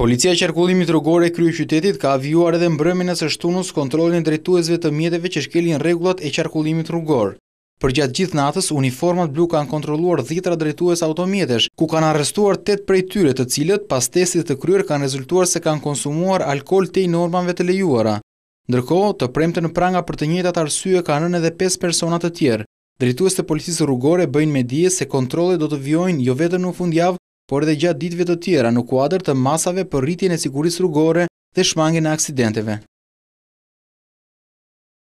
Policia e qarkullimit rrugor e qytetit ka vjuar edhe mbrëmën e së shtunës kontrollin drejtuesve të mjeteve që shkelin rregullat e qarkullimit rrugor. Përgjatë gjithë natës, uniformat blu kanë kontrolluar dhjetra drejtues automjetesh, ku kanë arrestuar 8 prej tyre, të cilët pas testit të kryer kanë rezultuar se kanë konsumuar alkool tej normave të lejuara. Ndërkohë, të premte në pranga për të njëjtat arsye kanë edhe 5 persona të tjerë. Drejtues të policisë rrugore bëjnë me dije se kontrollet do të vijojnë jo vetëm në fundjavë por edhe gjatë ditve të tjera në kuadrë të masave për rritjen e sigurisë rrugore dhe shmangin e aksidenteve.